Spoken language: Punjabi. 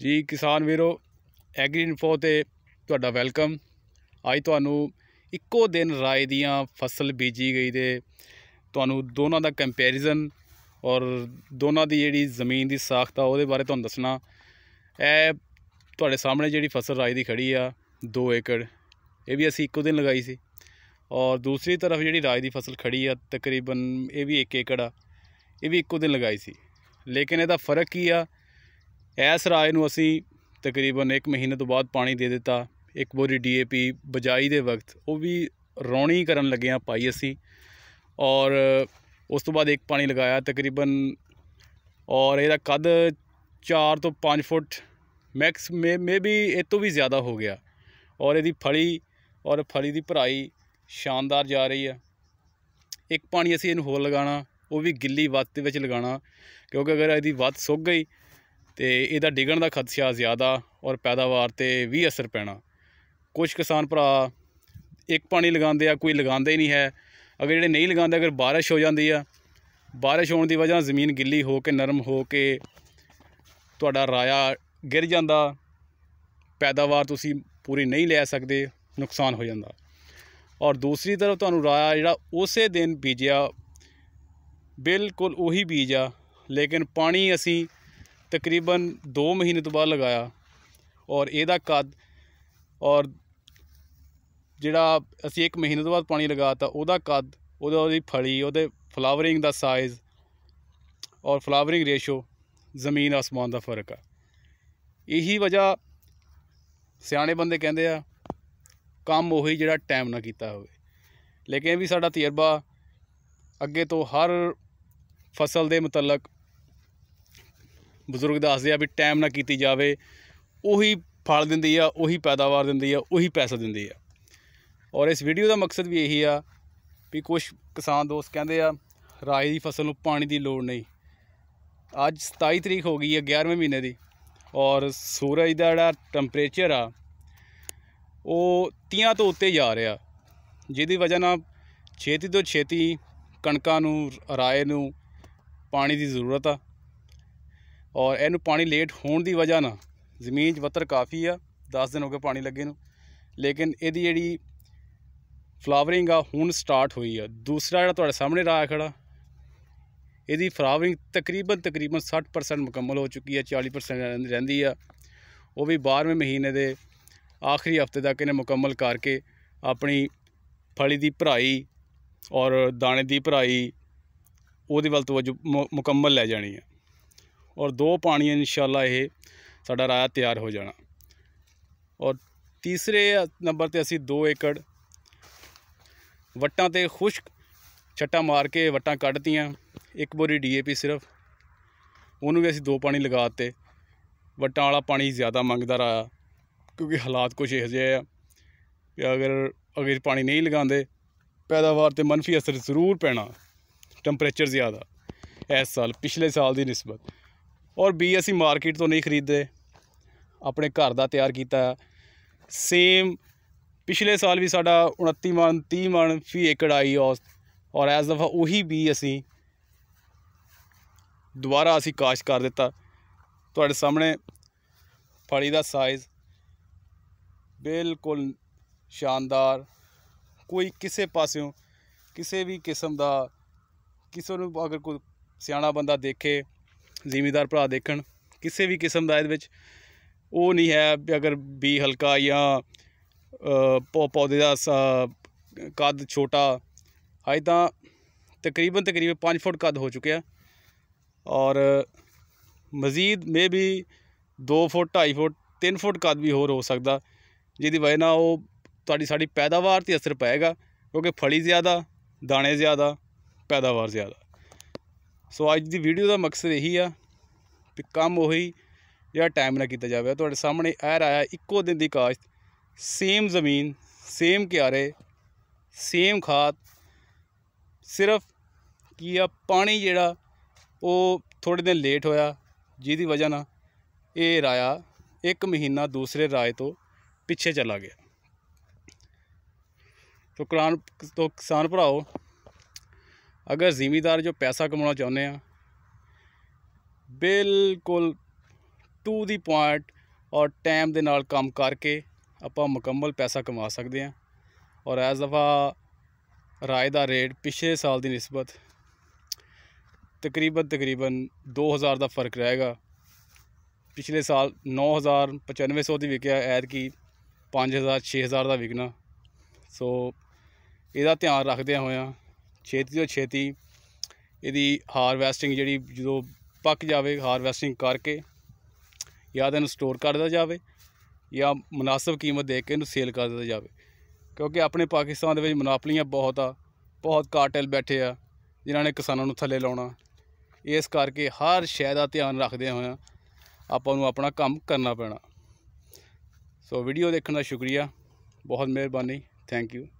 ਜੀ ਕਿਸਾਨ ਵੀਰੋ ਐਗਰੀ ਇਨਫੋ ਤੇ ਤੁਹਾਡਾ ਵੈਲਕਮ ਅੱਜ ਤੁਹਾਨੂੰ ਇੱਕੋ ਦਿਨ ਰਾਏ ਦੀਆਂ ਫਸਲ ਬੀਜੀ ਗਈ ਦੇ ਤੁਹਾਨੂੰ ਦੋਨਾਂ ਦਾ ਕੰਪੈਰੀਜ਼ਨ ਔਰ ਦੋਨਾਂ ਦੀ ਜਿਹੜੀ ਜ਼ਮੀਨ ਦੀ ਸਾਖਤ ਆ ਉਹਦੇ ਬਾਰੇ ਤੁਹਾਨੂੰ ਦੱਸਣਾ ਐ ਤੁਹਾਡੇ ਸਾਹਮਣੇ ਜਿਹੜੀ ਫਸਲ ਰਾਏ ਦੀ ਖੜੀ ਆ 2 ਏਕੜ ਇਹ ਵੀ ਅਸੀਂ ਇੱਕੋ ਦਿਨ ਲਗਾਈ ਸੀ ਔਰ ਦੂਸਰੀ ਤਰਫ ਜਿਹੜੀ ਰਾਏ ਦੀ ਫਸਲ ਖੜੀ ਆ ਤਕਰੀਬਨ ਇਹ ਵੀ 1 ਏਕੜ ਆ ਇਹ ਵੀ ਇੱਕੋ ਦਿਨ ਲਗਾਈ ਸੀ ਲੇਕਿਨ ਇਹਦਾ ਫਰਕ ਕੀ ਆ ਇਸ ਰਾਏ ਨੂੰ ਅਸੀਂ ਤਕਰੀਬਨ 1 ਮਹੀਨੇ ਤੋਂ ਬਾਅਦ ਪਾਣੀ ਦੇ ਦਿੱਤਾ ਇੱਕ ਬੋਰੀ ਡੀਏਪੀ ਬਜਾਈ ਦੇ ਵਕਤ ਉਹ ਵੀ ਰੌਣੀ ਕਰਨ ਲੱਗੇ ਆ ਪਾਈ ਅਸੀਂ ਔਰ ਉਸ ਤੋਂ ਬਾਅਦ ਇੱਕ ਪਾਣੀ ਲਗਾਇਆ ਤਕਰੀਬਨ ਔਰ ਇਹਦਾ ਕੱਦ 4 ਤੋਂ 5 ਫੁੱਟ ਮੈਕਸ ਮੇ ਵੀ ਇਹ ਤੋਂ ਵੀ ਜ਼ਿਆਦਾ ਹੋ ਗਿਆ ਔਰ ਇਹਦੀ ਫਲੀ ਔਰ ਫਲੀ ਦੀ ਭਰਾਈ ਸ਼ਾਨਦਾਰ ਜਾ ਰਹੀ ਆ ਇੱਕ ਪਾਣੀ ਅਸੀਂ ਇਹਨੂੰ ਹੋਰ ਲਗਾਣਾ ਉਹ ਵੀ ਗਿੱਲੀ ਵੱਤ ਦੇ ਵਿੱਚ ਲਗਾਣਾ ਕਿਉਂਕਿ ਅਗਰ ਇਹਦੀ ਵੱਤ ਸੁੱਕ ਗਈ ਤੇ ਇਹਦਾ ਡਿਗਣ ਦਾ ਖਦਸ਼ਾ ਜ਼ਿਆਦਾ ਔਰ ਪੈਦਾਵਾਰ ਤੇ ਵੀ ਅਸਰ ਪੈਣਾ ਕੁਝ ਕਿਸਾਨ ਭਰਾ ਇੱਕ ਪਾਣੀ ਲਗਾਉਂਦੇ ਆ ਕੋਈ ਲਗਾਉਂਦਾ ਹੀ ਨਹੀਂ ਹੈ ਅਗਰ ਜਿਹੜੇ ਨਹੀਂ ਲਗਾਉਂਦੇ ਅਗਰ بارش ਹੋ ਜਾਂਦੀ ਆ بارش ਹੋਣ ਦੀ ਵਜ੍ਹਾ ਜ਼ਮੀਨ ਗਿੱਲੀ ਹੋ ਕੇ ਨਰਮ ਹੋ ਕੇ ਤੁਹਾਡਾ ਰਾਇਆ ਗਿਰ ਜਾਂਦਾ ਪੈਦਾਵਾਰ ਤੁਸੀਂ ਪੂਰੀ ਨਹੀਂ ਲੈ ਸਕਦੇ ਨੁਕਸਾਨ ਹੋ ਜਾਂਦਾ ਔਰ ਦੂਸਰੀ ਤਰਫ ਤੁਹਾਨੂੰ ਰਾਇਆ ਜਿਹੜਾ ਉਸੇ ਦਿਨ ਬੀਜਿਆ ਬਿਲਕੁਲ ਉਹੀ ਬੀਜ ਆ ਲੇਕਿਨ ਪਾਣੀ ਅਸੀਂ ਤਕਰੀਬਨ 2 ਮਹੀਨੇ ਤੋਂ ਬਾਅਦ ਲਗਾਇਆ ਔਰ ਇਹਦਾ ਕੱਦ ਔਰ ਜਿਹੜਾ ਅਸੀਂ 1 ਮਹੀਨੇ ਤੋਂ ਬਾਅਦ ਪਾਣੀ ਲਗਾਤਾ ਉਹਦਾ ਕੱਦ ਉਹਦਾ ਉਹਦੀ ਫਲੀ ਉਹਦੇ ਫਲਾਵਰਿੰਗ ਦਾ ਸਾਈਜ਼ ਔਰ ਫਲਾਵਰਿੰਗ ਰੇਸ਼ੋ ਜ਼ਮੀਨ ਆਸਮਾਨ ਦਾ ਫਰਕ ਆ ਇਹੀ ਵਜ੍ਹਾ ਸਿਆਣੇ ਬੰਦੇ ਕਹਿੰਦੇ ਆ ਕੰਮ ਉਹੀ ਜਿਹੜਾ ਟਾਈਮ ਨਾਲ ਕੀਤਾ ਹੋਵੇ ਲੇਕਿਨ ਇਹ ਵੀ ਸਾਡਾ ਤਜਰਬਾ ਅੱਗੇ ਤੋਂ ਹਰ ਫਸਲ ਦੇ ਮੁਤਲਕ ਬਜ਼ੁਰਗ ਦੱਸਦੇ ਆ ਵੀ ਟਾਈਮ ਨਾਲ ਕੀਤੀ ਜਾਵੇ ਉਹੀ ਫਲ ਦਿੰਦੀ ਆ ਉਹੀ ਪੈਦਾਵਾਰ ਦਿੰਦੀ ਆ ਉਹੀ ਪੈਸਾ ਦਿੰਦੀ ਆ ਔਰ ਇਸ ਵੀਡੀਓ ਦਾ ਮਕਸਦ ਵੀ ਇਹੀ ਆ ਵੀ ਕੁਝ ਕਿਸਾਨ ਦੋਸਤ ਕਹਿੰਦੇ ਆ ਰਾਈ ਦੀ ਫਸਲ ਨੂੰ ਪਾਣੀ ਦੀ ਲੋੜ ਨਹੀਂ ਅੱਜ 27 ਤਰੀਕ ਹੋ ਗਈ ਹੈ 11ਵੇਂ ਮਹੀਨੇ ਦੀ ਔਰ ਸੂਰਜ ਦਾ ਜਿਹੜਾ ਟੈਂਪਰੇਚਰ ਆ ਉਹ 30 ਤੋਂ ਉੱਤੇ ਜਾ ਰਿਹਾ ਜਿਹਦੀ ਵਜ੍ਹਾ ਨਾਲ ਛੇਤੀ ਤੋਂ ਛੇਤੀ ਕਣਕਾਂ ਨੂੰ ਰਾਏ ਨੂੰ ਪਾਣੀ ਦੀ ਜ਼ਰੂਰਤ ਆ ਔਰ ਇਹਨੂੰ ਪਾਣੀ ਲੇਟ ਹੋਣ ਦੀ ਵਜ੍ਹਾ ਨਾਲ ਜ਼ਮੀਨ 'ਚ ਵਤਰ ਕਾਫੀ ਆ 10 ਦਿਨ ਹੋ ਗਏ ਪਾਣੀ ਲੱਗੇ ਨੂੰ ਲੇਕਿਨ ਇਹਦੀ ਜਿਹੜੀ ਫਲਾਵਰਿੰਗ ਆ ਹੁਣ ਸਟਾਰਟ ਹੋਈ ਆ ਦੂਸਰਾ ਜਿਹੜਾ ਤੁਹਾਡੇ ਸਾਹਮਣੇ ਰਾਇਆ ਖੜਾ ਇਹਦੀ ਫਲਾਵਰਿੰਗ ਤਕਰੀਬਨ ਤਕਰੀਬਨ 60% ਮੁਕੰਮਲ ਹੋ ਚੁੱਕੀ ਹੈ 40% ਰਹਿੰਦੀ ਆ ਉਹ ਵੀ 12ਵੇਂ ਮਹੀਨੇ ਦੇ ਆਖਰੀ ਹਫਤੇ ਤੱਕ ਇਹਨੇ ਮੁਕੰਮਲ ਕਰਕੇ ਆਪਣੀ ਫਲੀ ਦੀ ਭਰਾਈ ਔਰ ਦਾਣੇ ਦੀ ਭਰਾਈ ਉਹਦੇ ਵੱਲ ਤੋਂ ਮੁਕੰਮਲ ਲੈ ਜਾਣੀ ਹੈ ਔਰ ਦੋ ਪਾਣੀ ਇਨਸ਼ਾਅੱਲਾ ਇਹ ਸਾਡਾ ਰਾਇਆ ਤਿਆਰ ਹੋ ਜਾਣਾ ਔਰ ਤੀਸਰੇ ਨੰਬਰ ਤੇ ਅਸੀਂ 2 ਏਕੜ ਵਟਾਂ ਤੇ ਖੁਸ਼ਕ ਛੱਟਾ ਮਾਰ ਕੇ ਵਟਾਂ ਕੱਢਤੀਆਂ ਇੱਕ ਬੋਰੀ ਡੀਏਪੀ ਸਿਰਫ ਉਹਨੂੰ ਵੀ ਅਸੀਂ ਦੋ ਪਾਣੀ ਲਗਾ ਦਿੱਤੇ ਵਟਾਂ ਵਾਲਾ ਪਾਣੀ ਜ਼ਿਆਦਾ ਮੰਗਦਾ ਰਹਾ ਕਿਉਂਕਿ ਹਾਲਾਤ ਕੁਝ ਇਹੋ ਜਿਹੇ ਆ ਕਿ ਅਗਰ ਅਗਰ ਪਾਣੀ ਨਹੀਂ ਲਗਾਉਂਦੇ ਪੈਦਾਵਾਰ ਤੇ ਮੰਨਫੀ ਅਸਰ ਜ਼ਰੂਰ ਪੈਣਾ ਟੈਂਪਰੇਚਰ ਜ਼ਿਆਦਾ ਇਸ ਸਾਲ ਪਿਛਲੇ ਸਾਲ ਦੀ ਨਿਸਬਤ ਔਰ ਬੀ ਅਸੀਂ ਮਾਰਕੀਟ ਤੋਂ ਨਹੀਂ ਖਰੀਦਦੇ ਆਪਣੇ ਘਰ ਦਾ ਤਿਆਰ ਕੀਤਾ ਸੇਮ ਪਿਛਲੇ ਸਾਲ ਵੀ ਸਾਡਾ 29 ਮਣ 30 ਮਣ ਫੀ ਏਕੜ ਆਈ ਔਸ ਔਰ ਐਸ ਦਫਾ ਉਹੀ ਬੀ ਅਸੀਂ ਦੁਬਾਰਾ ਅਸੀਂ ਕਾਸ਼ ਕਰ ਦਿੱਤਾ ਤੁਹਾਡੇ ਸਾਹਮਣੇ ਫਲੀ ਦਾ ਸਾਈਜ਼ ਬਿਲਕੁਲ ਸ਼ਾਨਦਾਰ ਕੋਈ ਕਿਸੇ ਪਾਸਿਓਂ ਕਿਸੇ ਵੀ ਕਿਸਮ ਦਾ ਕਿਸੇ ਨੂੰ ਅਗਰ ਕੋਈ ਸਿਆਣਾ ਬੰਦਾ ਦੇਖੇ ਜ਼ਿਮੀਦਾਰ ਭਰਾ ਦੇਖਣ ਕਿਸੇ ਵੀ ਕਿਸਮ ਦਾ ਇਹਦੇ ਵਿੱਚ ਉਹ ਨਹੀਂ ਹੈ ਅਗਰ ਵੀ ਹਲਕਾ ਜਾਂ ਪੌਦੇ ਦਾ ਕੱਦ ਛੋਟਾ ਹਾਈ ਤਾਂ ਤਕਰੀਬਨ ਤਕਰੀਬਨ 5 ਫੁੱਟ ਕੱਦ ਹੋ ਚੁੱਕਿਆ ਔਰ ਮਜ਼ੀਦ ਮੇ ਵੀ 2 ਫੁੱਟ 2.5 ਫੁੱਟ 3 ਫੁੱਟ ਕੱਦ ਵੀ ਹੋਰ ਹੋ ਸਕਦਾ ਜਿਹਦੀ ਵਜ੍ਹਾ ਨਾਲ ਉਹ ਤੁਹਾਡੀ ਸਾਡੀ ਪੈਦਾਵਾਰ ਤੇ ਅਸਰ ਪਾਏਗਾ ਕਿਉਂਕਿ ਫਲੀ ਜ਼ਿਆਦਾ ਦਾਣੇ ਜ਼ਿਆਦਾ ਪੈਦਾਵਾਰ ਜ਼ਿਆਦਾ ਸੋ ਅੱਜ ਦੀ ਵੀਡੀਓ ਦਾ ਮਕਸਦ ਇਹੀ ਆ ਕਿ ਕੰਮ ਉਹੀ ਜਿਹੜਾ ਟਾਈਮ ਨਾਲ ਕੀਤਾ ਜਾਵੇ ਤੁਹਾਡੇ ਸਾਹਮਣੇ ਐਰ ਆਇਆ ਇੱਕੋ ਦਿਨ ਦੀ ਕਾਸ਼ਤ ਸੇਮ ਜ਼ਮੀਨ ਸੇਮ ਕਿਆਰੇ ਸੇਮ ਖਾਦ ਸਿਰਫ ਕੀ ਆ ਪਾਣੀ ਜਿਹੜਾ ਉਹ ਥੋੜੇ ਦਿਨ ਲੇਟ ਹੋਇਆ ਜਿਹਦੀ ਵਜ੍ਹਾ ਨਾਲ ਇਹ ਰਾਇਆ ਇੱਕ ਮਹੀਨਾ ਦੂਸਰੇ ਰਾਏ ਤੋਂ ਪਿੱਛੇ ਚਲਾ ਗਿਆ ਤੋ ਕਿਸਾਨ ਤੋਂ ਕਿਸਾਨ ਭਰਾਓ ਅਗਰ ਜ਼ਿਮੀਦਾਰ ਜੋ ਪੈਸਾ ਕਮਾਉਣਾ ਚਾਹੁੰਦੇ ਆ ਬਿਲਕੁਲ ਟੂ ਦੀ ਪੁਆਇੰਟ ਔਰ ਟਾਈਮ ਦੇ ਨਾਲ ਕੰਮ ਕਰਕੇ ਆਪਾਂ ਮੁਕੰਮਲ ਪੈਸਾ ਕਮਾ ਸਕਦੇ ਆ ਔਰ ਐਸ ਦਫਾ ਰਾਏ ਦਾ ਰੇਟ ਪਿਛਲੇ ਸਾਲ ਦੀ ਨਿਸਬਤ ਤਕਰੀਬਨ ਤਕਰੀਬਨ 2000 ਦਾ ਫਰਕ ਰਹੇਗਾ ਪਿਛਲੇ ਸਾਲ 9000 ਦੀ ਵਿਕਿਆ ਐਦ ਕੀ 5000 6000 ਦਾ ਵਿਕਣਾ ਸੋ ਇਹਦਾ ਧਿਆਨ ਰੱਖਦੇ ਹੋਇਆ ਛੇਤੀ ਤੋਂ ਛੇਤੀ ਇਹਦੀ ਹਾਰਵੈਸਟਿੰਗ ਜਿਹੜੀ ਜਦੋਂ ਪੱਕ ਜਾਵੇ ਹਾਰਵੈਸਟਿੰਗ ਕਰਕੇ ਜਾਂ ਤਾਂ ਇਹਨੂੰ ਸਟੋਰ ਕਰ ਦਿੱਤਾ ਜਾਵੇ ਜਾਂ ਮناسب ਕੀਮਤ ਦੇ ਕੇ ਇਹਨੂੰ ਸੇਲ ਕਰ ਦਿੱਤਾ ਜਾਵੇ ਕਿਉਂਕਿ ਆਪਣੇ ਪਾਕਿਸਤਾਨ ਦੇ ਵਿੱਚ ਮਨਾਪਲੀਆਂ ਬਹੁਤ ਆ ਬਹੁਤ ਕਾਰਟਲ ਬੈਠੇ ਆ ਜਿਨ੍ਹਾਂ ਨੇ ਕਿਸਾਨਾਂ ਨੂੰ ਥੱਲੇ ਲਾਉਣਾ ਇਸ ਕਰਕੇ ਹਰ ਸ਼ੈ ਦਾ ਧਿਆਨ ਰੱਖਦੇ ਹੋਏ ਆਪਾਂ ਨੂੰ ਆਪਣਾ ਕੰਮ ਕਰਨਾ ਪੈਣਾ ਸੋ ਵੀਡੀਓ ਦੇਖਣ ਦਾ ਸ਼ੁਕਰੀਆ ਬਹੁਤ ਮਿਹਰਬਾਨੀ ਥੈਂਕ ਯੂ